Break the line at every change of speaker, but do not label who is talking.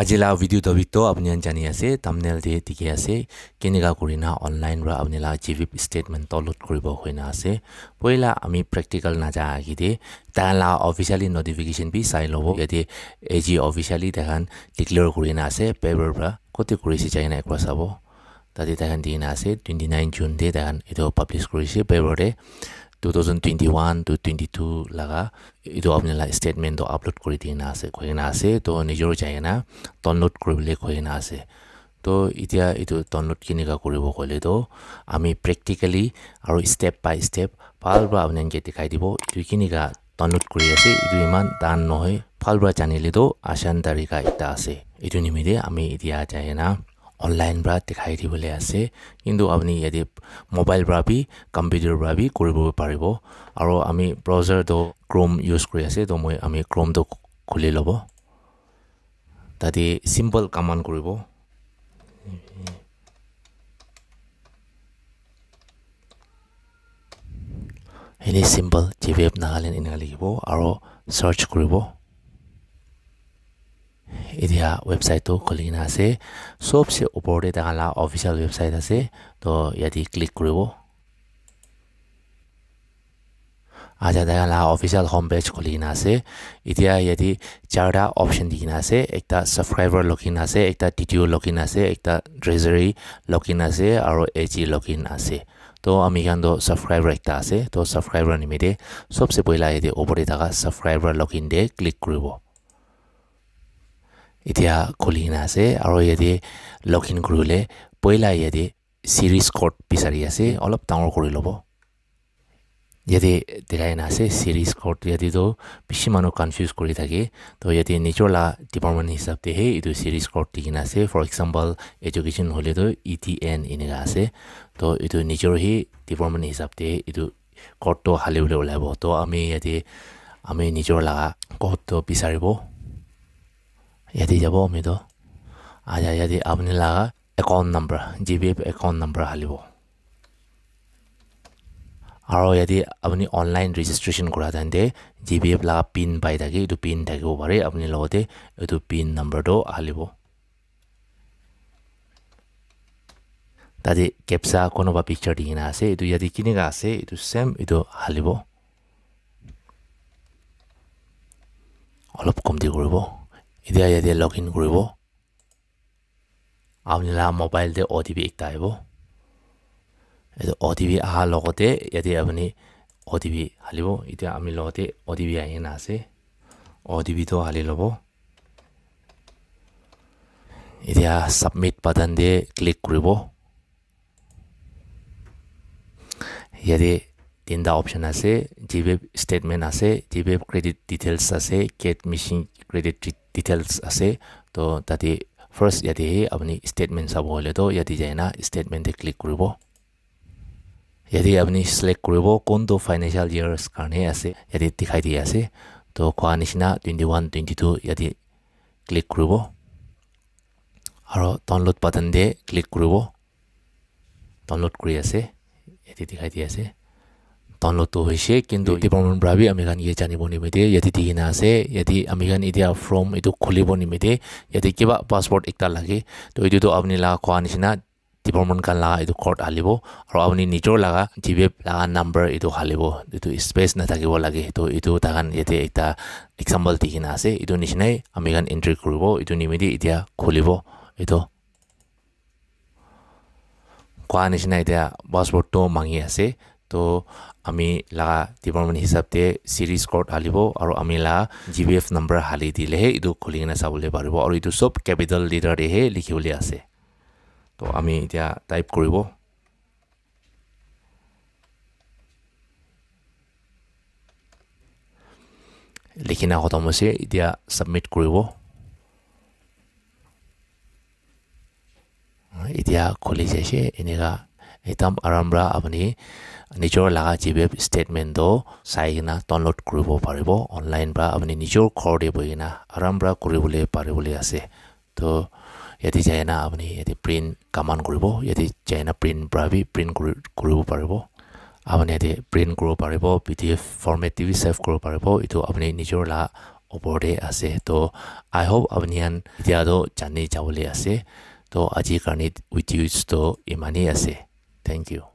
আজি লা ভিডিঅ' টপিকটো আপুনি জানি আছে তামনেল দি ঠিকে আছে কেনেকুৱা কৰি না অনলাইন বা আপুনি লা জি বি ষ্টেটমেণ্ট তলত কৰিব হৈ না আছে পহিলা আমি প্ৰেক্টিকেল নাযা আহি দে তাৰ অফিচিয়েলি নটিফিকেশ্যন বি চাই ল'ব ইয়াতে এ জি অফিচিয়েলি তেখেন ডিক্লেয়াৰ কৰি না আছে পেপাৰৰ পৰা ক'তে কৰিছে চাই নাই কোৱা চাব তাতে তেখেন দি না আছে টুৱেণ্টি নাইন জুন দে তেখেন এইটো পাব্লিছ কৰিছে পেপাৰতে 2021 to 22 laga itu apne la statement to upload kori di na ase koi na ase to nijor chai na download kori le koi na ase to itia itu download kini ka kori bo koi le to ami practically aro step by step pal ba apne ke dikhai dibo itu kini ka download kori ase itu iman dan no hoy pal ba chani le to ashan tarika ita ase itu nimide ami itia chai na online পৰা দেখাই দিবলৈ আছে কিন্তু আপুনি ইয়াতে mobile পৰা B computer পৰা B কৰিব পাৰিব আৰু আমি ব্ৰাউজাৰটো ক্ৰম ইউজ কৰি আছে তো মই আমি ক্ৰমটো খুলি ল'ব তাতে চিম্পল কামান কৰিব এনেই simple G P F Nagaland এনেকৈ লিখিব আৰু ছাৰ্চ কৰিব এতিয়া ৱেবচাইটটো খুলি কিনে আছে চবচে ওপৰতে তেখেত অফিচিয়েল ৱেবচাইট আছে তো ইয়াতে ক্লিক কৰিব আচ্ছা তেখেত অফিচিয়েল হোম পেজ খুলি কিনে আছে এতিয়া ইয়াতে চাৰিটা অপশ্যন দি কিনে আছে এটা ছাবস্ক্ৰাইবাৰ লগ ইন আছে এটা টি টিঅ' লগ ইন আছে এটা ট্ৰেজাৰী লগ ইন আছে আৰু এ জি লগ ইন আছে তো আমি এখানো ছাবস্ক্ৰাইবাৰ একটা আছে তো ছাবস্ক্ৰাইবাৰ নিমিত্তে সবচেয়ে পয়লা ইয়াতে ওপৰে থাকা ছাবস্ক্ৰাইবাৰ লগ ইন দিয়ে ক্লিক কৰিব এতিয়া খলিহীন আছে আৰু ইয়াতে লখিমপুৰলৈ পইলা ইয়াতে চিৰিজ কৰ্ট বিচাৰি আছে অলপ ডাঙৰ কৰি ল'ব ইয়াতে ডিৰাইন আছে চিৰিজ কৰ্ট ইয়াতেতো বেছি মানুহ কনফিউজ কৰি থাকে তো ইয়াতে নিজৰ লা ডিপাৰ্টমেণ্ট হিচাপতেহে এইটো চিৰিজ কৰ্ট দি টিকিন আছে ফৰ এক্সাম্পল এডুকেশ্যন হ'লেতো ই টি এন এনেকুৱা আছে তো এইটো নিজৰ সেই ডিপাৰ্টমেণ্ট হিচাপে এইটো কৰ্টটো হালিবলৈ ওলাব তো আমি ইয়াতে আমি নিজৰ লগা কৰ্টটো বিচাৰিব yate yabo omido aya yate apni laga account number gbf account number halibo aro yate apni online registration kora tante gbf laga pin pai thake itu pin thakibo pare apni logote itu pin number to halibo তাতে captcha কোনোবা picture দি কিনে আছে এইটো ইয়াতে কেনেকুৱা আছে এইটো চেম এইটো হালিব অলপ কমটি কৰিব এতিয়া ইয়াতে লগ ইন কৰিব আপুনি মোবাইলতে অ' টি পি একটা আহিব এইটো অ' টি পি অহাৰ লগতে ইয়াতে আপুনি অ' টি পি হালিব এতিয়া আমি লগতে অ' টি পি আহি না আছে অ' টি পিটো হালি ল'ব এতিয়া ছাবমিট বাটন দিয়ে ক্লিক কৰিব ইয়াতে তিনিটা অপশ্যন আছে জিপে ষ্টেটমেণ্ট আছে জিপে ক্ৰেডিট ডিটেইলছ আছে কেট মেচিন ক্ৰেডিট ডিটেইলছ আছে তো তাতে ফাৰ্ষ্ট ইয়াতেহে আপুনি ষ্টেটমেণ্ট চাব হ'লেতো ইয়াতে যায় না ষ্টেটমেণ্টে ক্লিক কৰিব ইয়াতে আপুনি ছিলেক্ট কৰিব কোনটো ফাইনেঞ্চিয়েল ইয়াৰ্ছ কাৰণে আছে ইয়াতে দেখাই দিয়া আছে তো কোৱা নিচিনা টুৱেণ্টি ওৱান টুৱেণ্টি টু ইয়াতে ক্লিক কৰিব আৰু ডাউনলোড বাটন দিয়ে ক্লিক কৰিব ডাউনলোড কৰি আছে ইয়াতে দেখাই দিয়া আছে download to hoise kintu department bra bi amikan ye jani boni mede yadi dikina ase yadi amikan idea from itu khuli boni mede yadi kiba passport ekta lage to itu to apni la kwa nisina department kan la itu court halibo aro apni nijor laga gbp laga number itu halibo itu space na thakibo lage to itu takan yadi ekta example dikina ase itu nisina amikan entry kuribo itu nimede idea khulibo itu kwa nisina idea passport to mangi ase তো আমি লগা department হিচাপ দিয়ে series court হালিব আৰু আমি লগা G B F number হালি দিলেহে এইটো খুলি কিনে চাবলৈ পাৰিব আৰু এইটো চব কেপিটেল লিডাৰেহে লিখিবলৈ আছে তো আমি এতিয়া টাইপ কৰিব লিখিনা খতম হৈছে এতিয়া ছাবমিট কৰিব এতিয়া খুলি যাইছে এনেকুৱা এটাম আৰম্ভা আপুনি নিজৰ লগা যি ৱেব ষ্টেটমেণ্টটো চাই কিনা ডাউনলোড কৰিব পাৰিব অনলাইন বা আপুনি নিজৰ ঘৰতে বহি কিনে আৰম্ভা কৰিবলৈ পাৰিবলৈ আছে তো ইয়াতে যায় না আপুনি ইয়াতে প্ৰিণ্ট কামান কৰিব ইয়াতে যায় না প্ৰিণ্ট ভাবি প্ৰিণ্ট কৰিব পাৰিব আপুনি ইয়াতে প্ৰিণ্ট কৰিব পাৰিব পি ডি এফ ফৰ্মেট টিভি চেভ কৰিব পাৰিব এইটো আপুনি নিজৰ লা ওপৰতে আছে তো আই হোপ আপুনি ইয়াত এতিয়াতো জানি যাবলৈ আছে তো আজিৰ কাৰণে উইথ ইউজটো ইমানেই আছে Thank you.